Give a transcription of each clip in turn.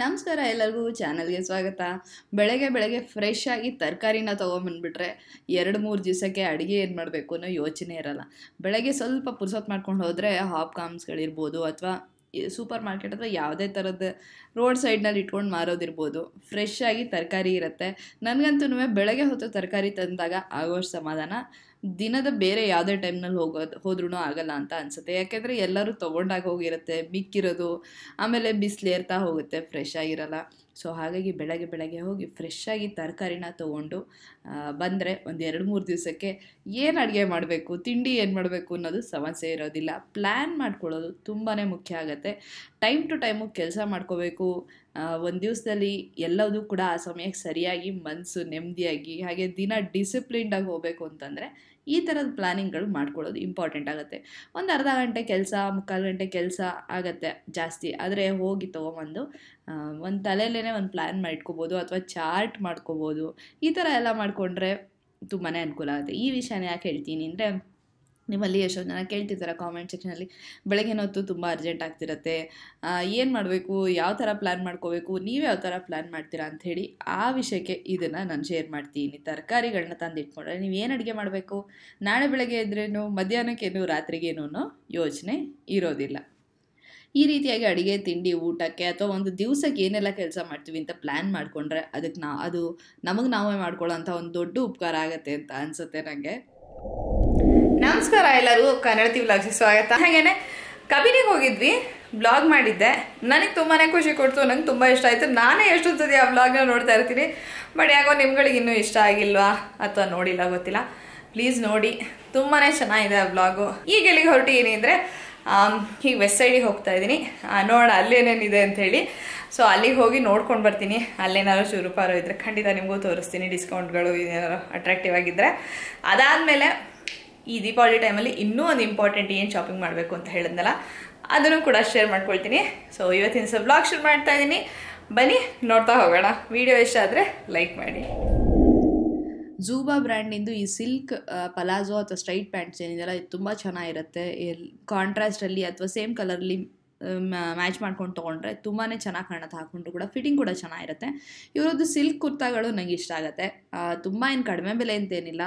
ನಮಸ್ಕಾರ ಎಲ್ಲರಿಗೂ ಚಾನಲ್ಗೆ ಸ್ವಾಗತ ಬೆಳಗ್ಗೆ ಬೆಳಗ್ಗೆ ಫ್ರೆಶ್ ಆಗಿ ತರಕಾರಿನ ತೊಗೊಂಬಂದ್ಬಿಟ್ರೆ ಎರಡು ಮೂರು ದಿವಸಕ್ಕೆ ಅಡುಗೆ ಏನು ಮಾಡಬೇಕು ಅನ್ನೋ ಯೋಚನೆ ಇರಲ್ಲ ಬೆಳಗ್ಗೆ ಸ್ವಲ್ಪ ಪುರ್ಸೊತ್ ಮಾಡ್ಕೊಂಡು ಹೋದರೆ ಹಾಪ್ ಕಾಮ್ಸ್ಗಳಿರ್ಬೋದು ಅಥವಾ ಸೂಪರ್ ಮಾರ್ಕೆಟ್ ಅಥವಾ ಯಾವುದೇ ಥರದ ರೋಡ್ ಸೈಡ್ನಲ್ಲಿ ಇಟ್ಕೊಂಡು ಮಾರೋದಿರ್ಬೋದು ಫ್ರೆಶ್ ಆಗಿ ತರಕಾರಿ ಇರುತ್ತೆ ನನಗಂತೂ ಬೆಳಗ್ಗೆ ಹೊತ್ತು ತರಕಾರಿ ತಂದಾಗ ಆಗೋಷ್ಟು ಸಮಾಧಾನ ದಿನದ ಬೇರೆ ಯಾವುದೇ ಟೈಮ್ನಲ್ಲಿ ಹೋಗೋದು ಹೋದ್ರೂ ಆಗಲ್ಲ ಅಂತ ಅನಿಸುತ್ತೆ ಯಾಕೆಂದರೆ ಎಲ್ಲರೂ ತೊಗೊಂಡಾಗ ಹೋಗಿರುತ್ತೆ ಮಿಕ್ಕಿರೋದು ಆಮೇಲೆ ಬಿಸಿಲೇರ್ತಾ ಹೋಗುತ್ತೆ ಫ್ರೆಶ್ ಆಗಿರಲ್ಲ ಸೊ ಹಾಗಾಗಿ ಬೆಳಗ್ಗೆ ಬೆಳಗ್ಗೆ ಹೋಗಿ ಫ್ರೆಶ್ ಆಗಿ ತರಕಾರಿನ ತೊಗೊಂಡು ಬಂದರೆ ಒಂದು ಎರಡು ಮೂರು ದಿವಸಕ್ಕೆ ಏನು ಅಡುಗೆ ಮಾಡಬೇಕು ತಿಂಡಿ ಏನು ಮಾಡಬೇಕು ಅನ್ನೋದು ಸಮಸ್ಯೆ ಇರೋದಿಲ್ಲ ಪ್ಲ್ಯಾನ್ ಮಾಡ್ಕೊಳ್ಳೋದು ತುಂಬಾ ಮುಖ್ಯ ಆಗುತ್ತೆ ಟೈಮ್ ಟು ಟೈಮು ಕೆಲಸ ಮಾಡ್ಕೋಬೇಕು ಒಂದು ದಿವಸದಲ್ಲಿ ಎಲ್ಲದೂ ಕೂಡ ಆ ಸಮಯಕ್ಕೆ ಸರಿಯಾಗಿ ಮನಸ್ಸು ನೆಮ್ಮದಿಯಾಗಿ ಹಾಗೆ ದಿನ ಡಿಸಿಪ್ಲಿನ್ಡಾಗಿ ಹೋಗಬೇಕು ಅಂತಂದರೆ ಈ ಥರದ ಪ್ಲ್ಯಾನಿಂಗ್ಗಳು ಮಾಡ್ಕೊಳ್ಳೋದು ಇಂಪಾರ್ಟೆಂಟ್ ಆಗುತ್ತೆ ಒಂದು ಅರ್ಧ ಗಂಟೆ ಕೆಲಸ ಮುಕ್ಕಾಲು ಗಂಟೆ ಕೆಲಸ ಆಗುತ್ತೆ ಜಾಸ್ತಿ ಆದರೆ ಹೋಗಿ ತೊಗೊಂಬಂದು ಒಂದು ತಲೆಯಲ್ಲೇ ಒಂದು ಪ್ಲ್ಯಾನ್ ಮಾಡಿಟ್ಕೋಬೋದು ಅಥವಾ ಚಾರ್ಟ್ ಮಾಡ್ಕೋಬೋದು ಈ ಥರ ಎಲ್ಲ ಮಾಡಿಕೊಂಡ್ರೆ ತುಂಬಾ ಅನುಕೂಲ ಆಗುತ್ತೆ ಈ ವಿಷಯನ ಯಾಕೆ ಹೇಳ್ತೀನಿ ಅಂದರೆ ನಿಮ್ಮಲ್ಲಿ ಎಷ್ಟೋ ಜನ ಕೇಳ್ತಿದ್ದಾರೆ ಕಾಮೆಂಟ್ ಸೆಕ್ಷನಲ್ಲಿ ಬೆಳಗ್ಗೆ ಹೊತ್ತು ತುಂಬ ಅರ್ಜೆಂಟ್ ಆಗ್ತಿರತ್ತೆ ಏನು ಮಾಡಬೇಕು ಯಾವ ಥರ ಪ್ಲ್ಯಾನ್ ಮಾಡ್ಕೋಬೇಕು ನೀವು ಯಾವ ಥರ ಪ್ಲ್ಯಾನ್ ಮಾಡ್ತೀರಾ ಅಂಥೇಳಿ ಆ ವಿಷಯಕ್ಕೆ ಇದನ್ನು ನಾನು ಶೇರ್ ಮಾಡ್ತೀನಿ ತರಕಾರಿಗಳನ್ನ ತಂದು ಇಟ್ಕೊಂಡ್ರೆ ನೀವು ಏನು ಅಡುಗೆ ಮಾಡಬೇಕು ನಾಳೆ ಬೆಳಗ್ಗೆ ಇದ್ರೇನು ಮಧ್ಯಾಹ್ನಕ್ಕೇನು ಅನ್ನೋ ಯೋಚನೆ ಇರೋದಿಲ್ಲ ಈ ರೀತಿಯಾಗಿ ಅಡುಗೆ ತಿಂಡಿ ಊಟಕ್ಕೆ ಅಥವಾ ಒಂದು ದಿವಸಕ್ಕೆ ಏನೆಲ್ಲ ಕೆಲಸ ಮಾಡ್ತೀವಿ ಅಂತ ಪ್ಲ್ಯಾನ್ ಮಾಡಿಕೊಂಡ್ರೆ ಅದಕ್ಕೆ ನಾ ಅದು ನಮಗೆ ನಾವೇ ಮಾಡ್ಕೊಳ್ಳೋ ಒಂದು ದೊಡ್ಡ ಉಪಕಾರ ಆಗುತ್ತೆ ಅಂತ ಅನಿಸುತ್ತೆ ನನಗೆ ನಮಸ್ಕಾರ ಎಲ್ಲರಿಗೂ ಕನ್ನಡತಿ ವ್ಲಾಗ್ಸ್ಗೆ ಸ್ವಾಗತ ಹಾಗೇನೆ ಕಬಿನಿಗೆ ಹೋಗಿದ್ವಿ ಬ್ಲಾಗ್ ಮಾಡಿದ್ದೆ ನನಗೆ ತುಂಬಾ ಖುಷಿ ಕೊಡ್ತು ನಂಗೆ ತುಂಬ ಇಷ್ಟ ಆಯಿತು ನಾನೇ ಎಷ್ಟು ಸತಿ ಆ ಬ್ಲಾಗ್ನ ನೋಡ್ತಾ ಇರ್ತೀನಿ ಬಟ್ ಯಾಕೋ ನಿಮ್ಗಳಿಗೆ ಇನ್ನೂ ಇಷ್ಟ ಆಗಿಲ್ವಾ ಅಥವಾ ನೋಡಿಲ್ಲ ಗೊತ್ತಿಲ್ಲ ಪ್ಲೀಸ್ ನೋಡಿ ತುಂಬಾ ಚೆನ್ನಾಗಿದೆ ಆ ಬ್ಲಾಗು ಈಗ ಎಲ್ಲಿಗೆ ಹೊರಟು ಏನಿದ್ರೆ ಈಗ ವೆಸ್ಟ್ ಸೈಡಿಗೆ ಹೋಗ್ತಾ ಇದ್ದೀನಿ ನೋಡ ಅಲ್ಲೇನೇನಿದೆ ಅಂಥೇಳಿ ಸೊ ಅಲ್ಲಿಗೆ ಹೋಗಿ ನೋಡ್ಕೊಂಡು ಬರ್ತೀನಿ ಅಲ್ಲೇನಾದ್ರು ಚೂರುಪಾರು ಇದ್ದರೆ ಖಂಡಿತ ನಿಮಗೂ ತೋರಿಸ್ತೀನಿ ಡಿಸ್ಕೌಂಟ್ಗಳು ಏನಾದ್ರು ಅಟ್ರಾಕ್ಟಿವ್ ಆಗಿದ್ದರೆ ಅದಾದಮೇಲೆ ಈ ದೀಪಾವಳಿ ಟೈಮಲ್ಲಿ ಇನ್ನೂ ಒಂದು ಇಂಪಾರ್ಟೆಂಟ್ ಏನು ಶಾಪಿಂಗ್ ಮಾಡಬೇಕು ಅಂತ ಹೇಳಿದ್ನಲ್ಲ ಅದನ್ನು ಕೂಡ ಶೇರ್ ಮಾಡ್ಕೊಳ್ತೀನಿ ಸೊ ಇವತ್ತಿನ ಸಹ ಬ್ಲಾಗ್ ಶೇರ್ ಮಾಡ್ತಾ ಇದ್ದೀನಿ ಬನ್ನಿ ನೋಡ್ತಾ ಹೋಗೋಣ ವಿಡಿಯೋ ಇಷ್ಟ ಆದರೆ ಲೈಕ್ ಮಾಡಿ ಝೂಬಾ ಬ್ರ್ಯಾಂಡಿಂದು ಈ ಸಿಲ್ಕ್ ಪಲಾಜೋ ಅಥವಾ ಸ್ಟ್ರೈಟ್ ಪ್ಯಾಂಟ್ಸ್ ಏನಿದೆಯಲ್ಲ ಇದು ತುಂಬ ಚೆನ್ನಾಗಿರುತ್ತೆ ಕಾಂಟ್ರಾಸ್ಟಲ್ಲಿ ಅಥವಾ ಸೇಮ್ ಕಲರಲ್ಲಿ ಮ್ಯಾಚ್ ಮಾಡ್ಕೊಂಡು ತೊಗೊಂಡ್ರೆ ತುಂಬಾ ಚೆನ್ನಾಗಿ ಕಾಣುತ್ತೆ ಹಾಕ್ಕೊಂಡ್ರು ಕೂಡ ಫಿಟ್ಟಿಂಗ್ ಕೂಡ ಚೆನ್ನಾಗಿರುತ್ತೆ ಇವರದ್ದು ಸಿಲ್ಕ್ ಕುರ್ತಾಗಳು ನನಗೆ ಇಷ್ಟ ಆಗುತ್ತೆ ತುಂಬ ಏನು ಕಡಿಮೆ ಬೆಲೆ ಅಂತೇನಿಲ್ಲ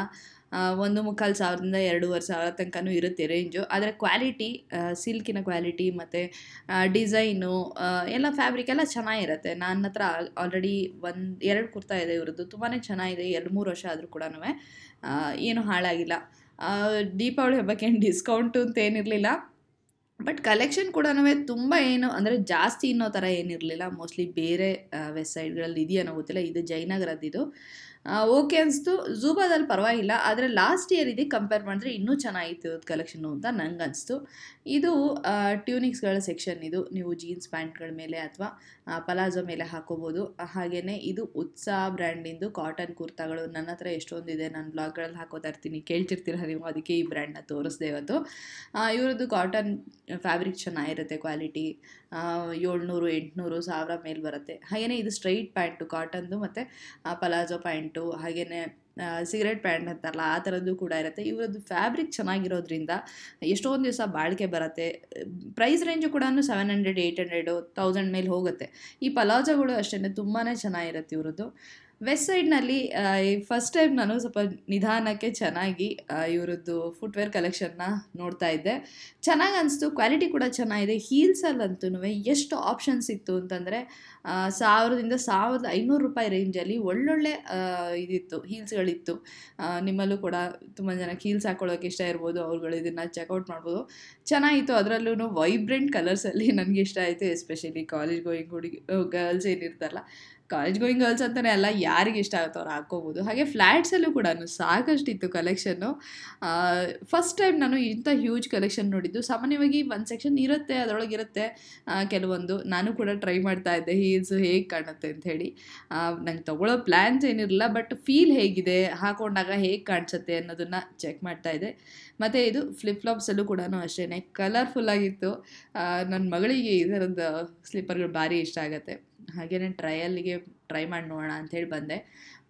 ಒಂದು ಮುಕ್ಕಾಲು ಸಾವಿರದಿಂದ ಎರಡೂವರೆ ಸಾವಿರ ತನಕನೂ ಇರುತ್ತೆ ರೇಂಜು ಆದರೆ ಕ್ವಾಲಿಟಿ ಸಿಲ್ಕಿನ ಕ್ವಾಲಿಟಿ ಮತ್ತು ಡಿಸೈನು ಎಲ್ಲ ಫ್ಯಾಬ್ರಿಕ್ ಎಲ್ಲ ಚೆನ್ನಾಗಿರುತ್ತೆ ನನ್ನ ಹತ್ರ ಆಲ್ರೆಡಿ ಒಂದು ಎರಡು ಕುರ್ತಾ ಇದೆ ಇವರದ್ದು ತುಂಬಾ ಚೆನ್ನಾಗಿದೆ ಎರಡು ಮೂರು ವರ್ಷ ಆದರೂ ಕೂಡ ಏನೂ ಹಾಳಾಗಿಲ್ಲ ದೀಪಾವಳಿ ಹಬ್ಬಕ್ಕೆ ಏನು ಡಿಸ್ಕೌಂಟು ಅಂತ ಏನಿರಲಿಲ್ಲ ಬಟ್ ಕಲೆಕ್ಷನ್ ಕೂಡ ತುಂಬ ಏನು ಅಂದರೆ ಜಾಸ್ತಿ ಇನ್ನೋ ಥರ ಏನಿರಲಿಲ್ಲ ಮೋಸ್ಟ್ಲಿ ಬೇರೆ ವೆಬ್ಸೈಟ್ಗಳಲ್ಲಿ ಇದೆಯೋ ಗೊತ್ತಿಲ್ಲ ಇದು ಜಯನಗರದ್ದು ಓಕೆ ಅನಿಸ್ತು ಝೂಬಾದಲ್ಲಿ ಪರವಾಗಿಲ್ಲ ಆದರೆ ಲಾಸ್ಟ್ ಇಯರ್ ಇದಕ್ಕೆ ಕಂಪೇರ್ ಮಾಡಿದ್ರೆ ಇನ್ನೂ ಚೆನ್ನಾಗಿತ್ತು ಇದು ಅಂತ ನಂಗೆ ಅನಿಸ್ತು ಇದು ಟ್ಯೂನಿಕ್ಸ್ಗಳ ಸೆಕ್ಷನ್ ಇದು ನೀವು ಜೀನ್ಸ್ ಪ್ಯಾಂಟ್ಗಳ ಮೇಲೆ ಅಥವಾ ಪಲಾಜೋ ಮೇಲೆ ಹಾಕೋಬೋದು ಹಾಗೆಯೇ ಇದು ಉತ್ಸಾಹ ಬ್ರ್ಯಾಂಡಿಂದು ಕಾಟನ್ ಕುರ್ತಾಗಳು ನನ್ನ ಹತ್ರ ಎಷ್ಟೊಂದಿದೆ ನಾನು ಬ್ಲಾಗ್ಗಳಲ್ಲಿ ಹಾಕೋತಾ ಇರ್ತೀನಿ ಕೇಳ್ತಿರ್ತೀರ ನೀವು ಅದಕ್ಕೆ ಈ ಬ್ರ್ಯಾಂಡನ್ನ ತೋರಿಸ್ದೆ ಇವತ್ತು ಇವರದ್ದು ಕಾಟನ್ ಫ್ಯಾಬ್ರಿಕ್ ಚೆನ್ನಾಗಿರುತ್ತೆ ಕ್ವಾಲಿಟಿ ಏಳ್ನೂರು ಎಂಟುನೂರು ಸಾವಿರ ಮೇಲೆ ಬರುತ್ತೆ ಹಾಗೆಯೇ ಇದು ಸ್ಟ್ರೈಟ್ ಪ್ಯಾಂಟು ಕಾಟನ್ದು ಮತ್ತು ಪಲಾಜೋ ಪ್ಯಾಂಟು ಹಾಗೆಯೇ ಸಿಗರೇಟ್ ಪ್ಯಾಂಟ್ ಅಂತಾರಲ್ಲ ಆ ಥರದ್ದು ಕೂಡ ಇರುತ್ತೆ ಇವರದ್ದು ಫ್ಯಾಬ್ರಿಕ್ ಚೆನ್ನಾಗಿರೋದ್ರಿಂದ ಎಷ್ಟೊಂದು ದಿವಸ ಬಾಳಿಕೆ ಬರುತ್ತೆ ಪ್ರೈಸ್ ರೇಂಜು ಕೂಡ seven hundred eight hundred thousand ಮೇಲೆ ಹೋಗುತ್ತೆ ಈ ಪಲಾಜೋಗಳು ಅಷ್ಟೇ ತುಂಬಾ ಚೆನ್ನಾಗಿರುತ್ತೆ ಇವರದ್ದು ವೆಸ್ಟ್ ಸೈಡ್ನಲ್ಲಿ ಫಸ್ಟ್ ಟೈಮ್ ನಾನು ಸ್ವಲ್ಪ ನಿಧಾನಕ್ಕೆ ಚೆನ್ನಾಗಿ ಇವರದ್ದು ಫುಟ್ವೇರ್ ಕಲೆಕ್ಷನ್ನ ನೋಡ್ತಾ ಇದ್ದೆ ಚೆನ್ನಾಗಿ ಅನಿಸ್ತು ಕ್ವಾಲಿಟಿ ಕೂಡ ಚೆನ್ನಾಗಿದೆ ಹೀಲ್ಸಲ್ಲಂತೂ ಎಷ್ಟು ಆಪ್ಷನ್ಸ್ ಇತ್ತು ಅಂತಂದರೆ ಸಾವಿರದಿಂದ ಸಾವಿರದ ಐನೂರು ರೂಪಾಯಿ ರೇಂಜಲ್ಲಿ ಒಳ್ಳೊಳ್ಳೆ ಇದಿತ್ತು ಹೀಲ್ಸ್ಗಳಿತ್ತು ನಿಮ್ಮಲ್ಲೂ ಕೂಡ ತುಂಬ ಜನಕ್ಕೆ ಹೀಲ್ಸ್ ಹಾಕ್ಕೊಳ್ಳೋಕೆ ಇಷ್ಟ ಇರ್ಬೋದು ಅವ್ರುಗಳು ಇದನ್ನು ಚೆಕ್ಔಟ್ ಮಾಡ್ಬೋದು ಚೆನ್ನಾಗಿತ್ತು ಅದರಲ್ಲೂ ವೈಬ್ರೆಂಟ್ ಕಲರ್ಸಲ್ಲಿ ನನಗೆ ಇಷ್ಟ ಆಯಿತು ಎಸ್ಪೆಷಲಿ ಕಾಲೇಜ್ ಗೋಯಿಂಗ್ ಹುಡುಗಿ ಗರ್ಲ್ಸ್ ಏನಿರ್ತಲ್ಲ ಕಾಲೇಜ್ ಗೋಯಿಂಗ್ ಗರ್ಲ್ಸ್ ಅಂತಲೇ ಅಲ್ಲ ಯಾರಿಗೆ ಇಷ್ಟ ಆಗುತ್ತೆ ಅವ್ರು ಹಾಕ್ಕೋಬೋದು ಹಾಗೆ ಫ್ಲ್ಯಾಟ್ಸಲ್ಲೂ ಕೂಡ ಸಾಕಷ್ಟಿತ್ತು ಕಲೆಕ್ಷನ್ನು ಫಸ್ಟ್ ಟೈಮ್ ನಾನು ಇಂಥ ಹ್ಯೂಜ್ ಕಲೆಕ್ಷನ್ ನೋಡಿದ್ದು ಸಾಮಾನ್ಯವಾಗಿ ಒಂದು ಸೆಕ್ಷನ್ ಇರುತ್ತೆ ಅದರೊಳಗೆ ಇರುತ್ತೆ ಕೆಲವೊಂದು ನಾನು ಕೂಡ ಟ್ರೈ ಮಾಡ್ತಾ ಇದ್ದೆ ಹೀಲ್ಸ್ ಹೇಗೆ ಕಾಣುತ್ತೆ ಅಂತ ಹೇಳಿ ನಂಗೆ ತಗೊಳ್ಳೋ ಪ್ಲ್ಯಾನ್ಸ್ ಏನಿರಲಿಲ್ಲ ಬಟ್ ಫೀಲ್ ಹೇಗಿದೆ ಹಾಕೊಂಡಾಗ ಹೇಗೆ ಕಾಣಿಸುತ್ತೆ ಅನ್ನೋದನ್ನು ಚೆಕ್ ಮಾಡ್ತಾ ಇದ್ದೆ ಮತ್ತು ಇದು ಫ್ಲಿಪ್ ಫ್ಲಾಪ್ಸಲ್ಲೂ ಕೂಡ ಅಷ್ಟೇ ಕಲರ್ಫುಲ್ಲಾಗಿತ್ತು ನನ್ನ ಮಗಳಿಗೆ ಈ ಥರದ ಸ್ಲೀಪರ್ಗಳು ಭಾರಿ ಇಷ್ಟ ಆಗುತ್ತೆ ಹಾಗೇನೆ ಟ್ರಯಲ್ಗೆ ಟ್ರೈ ಮಾಡಿ ನೋಡೋಣ ಹೇಳಿ ಬಂದೆ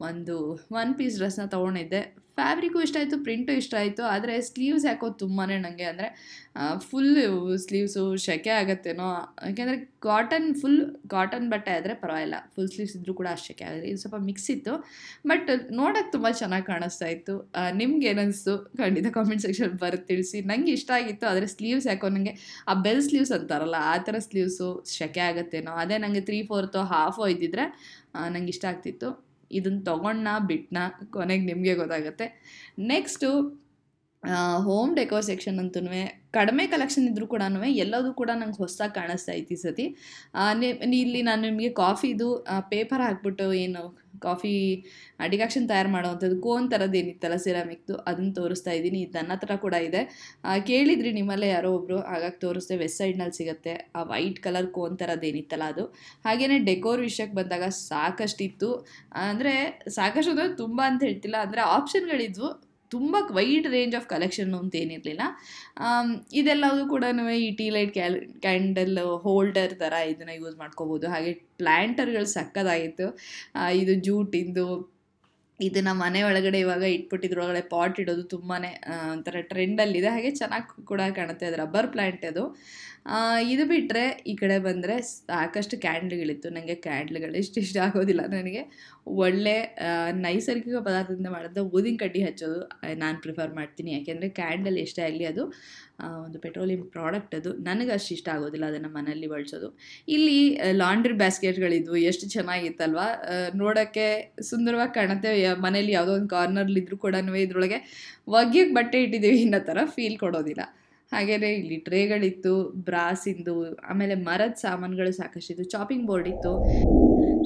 ಒಂದು ಒನ್ ಪೀಸ್ ಡ್ರೆಸ್ನ ತೊಗೊಂಡಿದ್ದೆ ಫ್ಯಾಬ್ರಿಕು ಇಷ್ಟ ಆಯಿತು ಪ್ರಿಂಟು ಇಷ್ಟ ಆಯಿತು ಆದರೆ ಸ್ಲೀವ್ಸ್ ಯಾಕೋ ತುಂಬಾ ನನಗೆ ಅಂದರೆ ಫುಲ್ ಸ್ಲೀವ್ಸು ಶೆಕೆ ಆಗುತ್ತೇನೋ ಯಾಕೆಂದರೆ ಕಾಟನ್ ಫುಲ್ ಕಾಟನ್ ಬಟ್ಟೆ ಆದರೆ ಪರವಾಗಿಲ್ಲ ಫುಲ್ ಸ್ಲೀವ್ಸ್ ಇದ್ದರೂ ಕೂಡ ಅಷ್ಟು ಶೆಕೆ ಆಗಿದೆ ಇದು ಸ್ವಲ್ಪ ಮಿಕ್ಸ್ ಇತ್ತು ಬಟ್ ನೋಡೋಕ್ಕೆ ತುಂಬ ಚೆನ್ನಾಗಿ ಕಾಣಿಸ್ತಾ ಇತ್ತು ನಿಮ್ಗೆ ಏನಿಸ್ತು ಖಂಡಿತ ಕಾಮೆಂಟ್ ಸೆಕ್ಷನ್ ಬರ್ ತಿಳಿಸಿ ನನಗೆ ಇಷ್ಟ ಆಗಿತ್ತು ಆದರೆ ಸ್ಲೀವ್ಸ್ ಯಾಕೋ ನನಗೆ ಆ ಬೆಲ್ ಸ್ಲೀವ್ಸ್ ಅಂತಾರಲ್ಲ ಆ ಥರ ಸ್ಲೀವ್ಸು ಸೆಕೆ ಆಗುತ್ತೇನೋ ಅದೇ ನನಗೆ ತ್ರೀ ಫೋರ್ತೋ ಹಾಫೋ ಇದ್ದಿದ್ರೆ ನನಗೆ ಇಷ್ಟ ಆಗ್ತಿತ್ತು ಇದನ್ನು ತೊಗೊಂಡ ಬಿಟ್ಟನ ಕೊನೆಗೆ ನಿಮಗೆ ಗೊತ್ತಾಗುತ್ತೆ ನೆಕ್ಸ್ಟು ಹೋಮ್ ಡೆಕೋರ್ ಸೆಕ್ಷನ್ ಅಂತೂ ಕಡಿಮೆ ಕಲೆಕ್ಷನ್ ಇದ್ದರೂ ಕೂಡ ಎಲ್ಲದೂ ಕೂಡ ನಂಗೆ ಹೊಸದಾಗಿ ಕಾಣಿಸ್ತಾ ಐತಿ ಸತಿ ಇಲ್ಲಿ ನಾನು ನಿಮಗೆ ಕಾಫಿದು ಪೇಪರ್ ಹಾಕ್ಬಿಟ್ಟು ಏನು ಕಾಫಿ ಡಿಕಾಕ್ಷನ್ ತಯಾರು ಮಾಡುವಂಥದ್ದು ಕೋನ್ ಥರದ್ದು ಏನಿತ್ತಲ್ಲ ಸಿರಾಮಿಕ್ದು ಅದನ್ನು ತೋರಿಸ್ತಾ ಇದ್ದೀನಿ ಇದು ನನ್ನ ಹತ್ರ ಕೂಡ ಇದೆ ಕೇಳಿದ್ರಿ ನಿಮ್ಮಲ್ಲೇ ಯಾರೋ ಒಬ್ಬರು ಹಾಗಾಗಿ ತೋರಿಸ್ತೇವೆ ವೆಸ್ಟ್ ಸೈಡ್ನಲ್ಲಿ ಸಿಗುತ್ತೆ ಆ ವೈಟ್ ಕಲರ್ ಕೋನ್ ಥರದ್ದು ಏನಿತ್ತಲ್ಲ ಅದು ಹಾಗೆಯೇ ಡೆಕೋರ್ ವಿಷಯಕ್ಕೆ ಬಂದಾಗ ಸಾಕಷ್ಟಿತ್ತು ಅಂದರೆ ಸಾಕಷ್ಟು ಅಂದರೆ ತುಂಬ ಅಂತ ಹೇಳ್ತಿಲ್ಲ ಅಂದರೆ ಆಪ್ಷನ್ಗಳಿದ್ವು ತುಂಬ ವೈಡ್ ರೇಂಜ್ ಆಫ್ ಕಲೆಕ್ಷನ್ ಅಂತ ಏನಿರಲಿಲ್ಲ ಇದೆಲ್ಲವೂ ಕೂಡ ಈ ಟೀ ಲೈಟ್ ಕ್ಯಾಲ್ ಕ್ಯಾಂಡಲ್ ಹೋಲ್ಡರ್ ಥರ ಇದನ್ನು ಯೂಸ್ ಮಾಡ್ಕೋಬೋದು ಹಾಗೆ ಪ್ಲ್ಯಾಂಟರ್ಗಳು ಸಕ್ಕದಾಗಿತ್ತು ಇದು ಜೂಟಿಂದು ನಮ್ಮ ಮನೆ ಒಳಗಡೆ ಇವಾಗ ಇಟ್ಬಿಟ್ಟಿದ್ರು ಒಳಗಡೆ ಪಾಟ್ ಇಡೋದು ತುಂಬಾ ಒಂಥರ ಟ್ರೆಂಡಲ್ಲಿದೆ ಹಾಗೆ ಚೆನ್ನಾಗಿ ಕೂಡ ಕಾಣುತ್ತೆ ಅದು ರಬ್ಬರ್ ಪ್ಲ್ಯಾಂಟ್ ಅದು ಇದು ಬಿಟ್ಟರೆ ಈ ಕಡೆ ಬಂದರೆ ಸಾಕಷ್ಟು ಕ್ಯಾಂಡ್ಲ್ಗಳಿತ್ತು ನನಗೆ ಕ್ಯಾಂಡ್ಲ್ಗಳು ಇಷ್ಟು ಇಷ್ಟ ಆಗೋದಿಲ್ಲ ನನಗೆ ಒಳ್ಳೆ ನೈಸರ್ಗಿಕ ಪದಾರ್ಥದಿಂದ ಮಾಡಿದ ಊದಿನ ಕಡ್ಡಿ ಹಚ್ಚೋದು ನಾನು ಪ್ರಿಫರ್ ಮಾಡ್ತೀನಿ ಯಾಕೆಂದರೆ ಕ್ಯಾಂಡಲ್ ಎಷ್ಟೇ ಆಗಲಿ ಅದು ಒಂದು ಪೆಟ್ರೋಲಿಯಂ ಪ್ರಾಡಕ್ಟ್ ಅದು ನನಗೆ ಅಷ್ಟು ಇಷ್ಟ ಆಗೋದಿಲ್ಲ ಅದನ್ನು ಮನೆಯಲ್ಲಿ ಬಳಸೋದು ಇಲ್ಲಿ ಲಾಂಡ್ರಿ ಬ್ಯಾಸ್ಕೆಟ್ಗಳಿದ್ವು ಎಷ್ಟು ಚೆನ್ನಾಗಿತ್ತಲ್ವ ನೋಡೋಕ್ಕೆ ಸುಂದರವಾಗಿ ಕಾಣುತ್ತೆ ಮನೇಲಿ ಯಾವುದೋ ಒಂದು ಕಾರ್ನರ್ಲಿದ್ರು ಕೂಡ ಇದ್ರೊಳಗೆ ಒಗ್ಗಿಯಕ್ಕೆ ಬಟ್ಟೆ ಇಟ್ಟಿದ್ದೀವಿ ಇನ್ನೋ ಥರ ಫೀಲ್ ಕೊಡೋದಿಲ್ಲ ಹಾಗೆಯೇ ಇಲ್ಲಿ ಟ್ರೇಗಳಿತ್ತು ಬ್ರಾಸಿಂದು ಆಮೇಲೆ ಮರದ ಸಾಮಾನುಗಳು ಸಾಕಷ್ಟಿತ್ತು ಶಾಪಿಂಗ್ ಬೋರ್ಡ್ ಇತ್ತು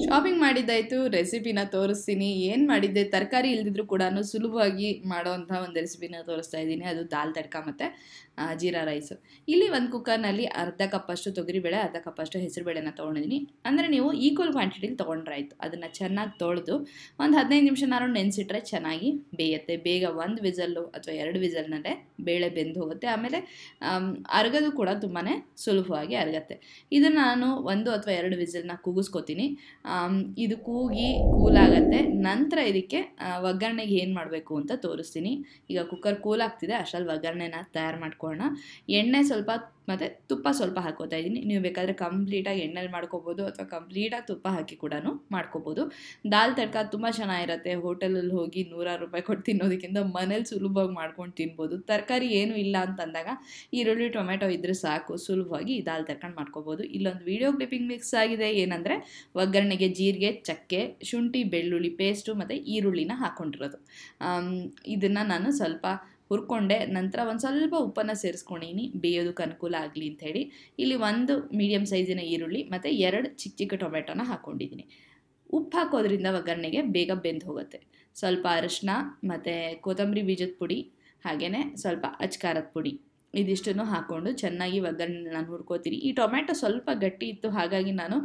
ಶಾಪಿಂಗ್ ಮಾಡಿದ್ದಾಯಿತು ರೆಸಿಪಿನ ತೋರಿಸ್ತೀನಿ ಏನು ಮಾಡಿದ್ದೆ ತರಕಾರಿ ಇಲ್ದಿದ್ರು ಕೂಡ ಸುಲಭವಾಗಿ ಮಾಡೋವಂಥ ಒಂದು ರೆಸಿಪಿನ ತೋರಿಸ್ತಾ ಇದ್ದೀನಿ ಅದು ದಾಲ್ ತಡ್ಕ ಮತ್ತು ಜೀರಾ ರೈಸು ಇಲ್ಲಿ ಒಂದು ಕುಕ್ಕರ್ನಲ್ಲಿ ಅರ್ಧ ಕಪ್ಪಷ್ಟು ತೊಗರಿಬೇಳೆ ಅರ್ಧ ಕಪ್ಪಷ್ಟು ಹೆಸರುಬೇಳೆನ ತೊಗೊಂಡಿದ್ದೀನಿ ಅಂದರೆ ನೀವು ಈಕ್ವಲ್ ಕ್ವಾಂಟಿಟಿಲಿ ಆಯಿತು ಅದನ್ನು ಚೆನ್ನಾಗಿ ತೊಳೆದು ಒಂದು ಹದಿನೈದು ನಿಮಿಷನಾರು ನೆನೆಸಿಟ್ರೆ ಚೆನ್ನಾಗಿ ಬೇಯುತ್ತೆ ಬೇಗ ಒಂದು ವಿಸಲ್ಲು ಅಥವಾ ಎರಡು ವಿಸಲ್ನಲ್ಲೇ ಬೇಳೆ ಬೆಂದು ಹೋಗುತ್ತೆ ಆಮೇಲೆ ಅರಗೋದು ಕೂಡ ತುಂಬಾ ಸುಲಭವಾಗಿ ಅರಗತ್ತೆ ಇದನ್ನು ನಾನು ಒಂದು ಅಥವಾ ಎರಡು ವಿಸಲ್ನ ಕೂಗಿಸ್ಕೊತೀನಿ ಇದು ಕೂಗಿ ಕೂಲಾಗತ್ತೆ ನಂತರ ಇದಕ್ಕೆ ಒಗ್ಗರಣೆಗೆ ಏನು ಮಾಡಬೇಕು ಅಂತ ತೋರಿಸ್ತೀನಿ ಈಗ ಕುಕ್ಕರ್ ಕೂಲಾಗ್ತಿದೆ ಆಗ್ತಿದೆ ಅಷ್ಟರಲ್ಲಿ ಒಗ್ಗರಣೆನ ತಯಾರು ಮಾಡ್ಕೊಂಡು ಎಣ್ಣೆ ಸ್ವಲ್ಪ ಮತ್ತು ತುಪ್ಪ ಸ್ವಲ್ಪ ಹಾಕೋತಾ ಇದ್ದೀನಿ ನೀವು ಬೇಕಾದರೆ ಕಂಪ್ಲೀಟಾಗಿ ಎಣ್ಣೆಲಿ ಮಾಡ್ಕೋಬೋದು ಅಥವಾ ಕಂಪ್ಲೀಟಾಗಿ ತುಪ್ಪ ಹಾಕಿ ಕೂಡ ಮಾಡ್ಕೋಬೋದು ದಾಲ್ ತಡ್ಕ ತುಂಬ ಚೆನ್ನಾಗಿರುತ್ತೆ ಹೋಟೆಲಲ್ಲಿ ಹೋಗಿ ನೂರಾರು ರೂಪಾಯಿ ಕೊಟ್ಟು ತಿನ್ನೋದಕ್ಕಿಂತ ಮನೇಲಿ ಸುಲಭವಾಗಿ ಮಾಡ್ಕೊಂಡು ತಿನ್ಬೋದು ತರಕಾರಿ ಏನೂ ಇಲ್ಲ ಅಂತಂದಾಗ ಈರುಳ್ಳಿ ಟೊಮೆಟೊ ಇದ್ದರೆ ಸಾಕು ಸುಲಭವಾಗಿ ದಾಲ್ ತರ್ಕಂಡು ಮಾಡ್ಕೋಬೋದು ಇಲ್ಲೊಂದು ವೀಡಿಯೋ ಕ್ಲಿಪ್ಪಿಂಗ್ ಮಿಕ್ಸ್ ಆಗಿದೆ ಏನಂದರೆ ಒಗ್ಗರಣೆಗೆ ಜೀರಿಗೆ ಚಕ್ಕೆ ಶುಂಠಿ ಬೆಳ್ಳುಳ್ಳಿ ಪೇಸ್ಟು ಮತ್ತು ಈರುಳ್ಳಿನ ಹಾಕ್ಕೊಂಡಿರೋದು ಇದನ್ನು ನಾನು ಸ್ವಲ್ಪ ಹುರ್ಕೊಂಡೆ ನಂತರ ಒಂದು ಸ್ವಲ್ಪ ಉಪ್ಪನ್ನು ಸೇರಿಸ್ಕೊಂಡಿನಿ ಬೇಯೋದಕ್ಕೆ ಅನುಕೂಲ ಆಗಲಿ ಅಂಥೇಳಿ ಇಲ್ಲಿ ಒಂದು ಮೀಡಿಯಮ್ ಸೈಜಿನ ಈರುಳ್ಳಿ ಮತ್ತು ಎರಡು ಚಿಕ್ಕ ಚಿಕ್ಕ ಟೊಮೆಟೊನ ಹಾಕ್ಕೊಂಡಿದ್ದೀನಿ ಉಪ್ಪು ಹಾಕೋದ್ರಿಂದ ಒಗ್ಗರಣೆಗೆ ಬೇಗ ಬೆಂದು ಹೋಗುತ್ತೆ ಸ್ವಲ್ಪ ಅರಶಿನ ಮತ್ತು ಕೊತ್ತಂಬರಿ ಬೀಜದ ಪುಡಿ ಹಾಗೆಯೇ ಸ್ವಲ್ಪ ಅಚ್ಕಾರದ ಪುಡಿ ಇದಿಷ್ಟನ್ನು ಹಾಕ್ಕೊಂಡು ಚೆನ್ನಾಗಿ ನಾನು ಹುರ್ಕೋತೀನಿ ಈ ಟೊಮೆಟೊ ಸ್ವಲ್ಪ ಗಟ್ಟಿ ಇತ್ತು ಹಾಗಾಗಿ ನಾನು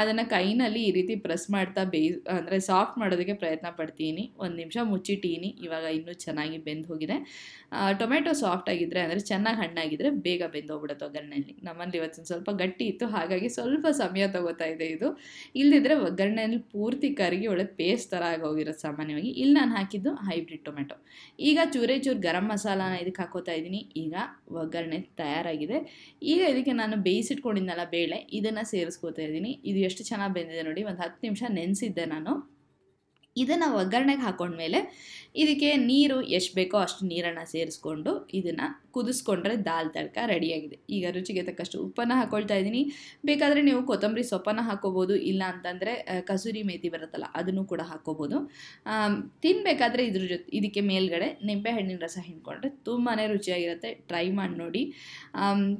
ಅದನ್ನು ಕೈನಲ್ಲಿ ಈ ರೀತಿ ಪ್ರೆಸ್ ಮಾಡ್ತಾ ಬೇಯ್ ಅಂದರೆ ಸಾಫ್ಟ್ ಮಾಡೋದಕ್ಕೆ ಪ್ರಯತ್ನ ಪಡ್ತೀನಿ ಒಂದು ನಿಮಿಷ ಮುಚ್ಚಿಟ್ಟೀನಿ ಇವಾಗ ಇನ್ನೂ ಚೆನ್ನಾಗಿ ಬೆಂದು ಹೋಗಿದೆ ಟೊಮೆಟೊ ಸಾಫ್ಟ್ ಆಗಿದ್ದರೆ ಅಂದರೆ ಚೆನ್ನಾಗಿ ಹಣ್ಣಾಗಿದ್ದರೆ ಬೇಗ ಬೆಂದು ಹೋಗ್ಬಿಡುತ್ತೆ ಒಗ್ಗರಣೆಯಲ್ಲಿ ನಮ್ಮಲ್ಲಿ ಇವತ್ತಿನ ಸ್ವಲ್ಪ ಗಟ್ಟಿ ಇತ್ತು ಹಾಗಾಗಿ ಸ್ವಲ್ಪ ಸಮಯ ತಗೋತಾ ಇದೆ ಇದು ಇಲ್ಲದಿದ್ದರೆ ಒಗ್ಗರಣೆಯಲ್ಲಿ ಪೂರ್ತಿ ಕರಗಿ ಒಳ್ಳೆ ಪೇಸ್ಟ್ ಥರ ಆಗೋಗಿರೋದು ಸಾಮಾನ್ಯವಾಗಿ ಇಲ್ಲಿ ನಾನು ಹಾಕಿದ್ದು ಹೈಬ್ರಿಡ್ ಟೊಮೆಟೊ ಈಗ ಚೂರೇ ಚೂರು ಗರಂ ಮಸಾಲಾನ ಇದಕ್ಕೆ ಹಾಕೋತಾ ಇದ್ದೀನಿ ಈಗ ಒಗ್ಗರಣೆ ತಯಾರಾಗಿದೆ ಈಗ ಇದಕ್ಕೆ ನಾನು ಬೇಯಿಸಿಟ್ಕೊಂಡಿದ್ದೆನಲ್ಲ ಬೇಳೆ ಇದನ್ನು ಸೇರಿಸ್ಕೋತಾ ಇದ್ದೀನಿ ಇದು ಎಷ್ಟು ಚೆನ್ನಾಗಿ ಬೆಂದಿದೆ ನೋಡಿ ಒಂದು ಹತ್ತು ನಿಮಿಷ ನೆನೆಸಿದ್ದೆ ನಾನು ಇದನ್ನು ಒಗ್ಗರಣೆಗೆ ಹಾಕೊಂಡ್ಮೇಲೆ ಇದಕ್ಕೆ ನೀರು ಎಷ್ಟು ಬೇಕೋ ಅಷ್ಟು ನೀರನ್ನು ಸೇರಿಸ್ಕೊಂಡು ಇದನ್ನು ಕುದಿಸ್ಕೊಂಡ್ರೆ ದಾಲ್ ತಡ್ಕ ರೆಡಿಯಾಗಿದೆ ಈಗ ರುಚಿಗೆ ತಕ್ಕಷ್ಟು ಉಪ್ಪನ್ನು ಹಾಕೊಳ್ತಾ ಇದ್ದೀನಿ ಬೇಕಾದರೆ ನೀವು ಕೊತ್ತಂಬರಿ ಸೊಪ್ಪನ್ನು ಹಾಕೋಬೋದು ಇಲ್ಲ ಅಂತಂದರೆ ಕಸೂರಿ ಮೇಥಿ ಬರುತ್ತಲ್ಲ ಅದನ್ನು ಕೂಡ ಹಾಕ್ಕೋಬೋದು ತಿನ್ನಬೇಕಾದ್ರೆ ಇದ್ರ ಜೊತೆ ಇದಕ್ಕೆ ಮೇಲ್ಗಡೆ ನಿಂಬೆಹಣ್ಣಿನ ರಸ ಹಿಂಡ್ಕೊಂಡ್ರೆ ತುಂಬಾ ರುಚಿಯಾಗಿರುತ್ತೆ ಟ್ರೈ ಮಾಡಿ ನೋಡಿ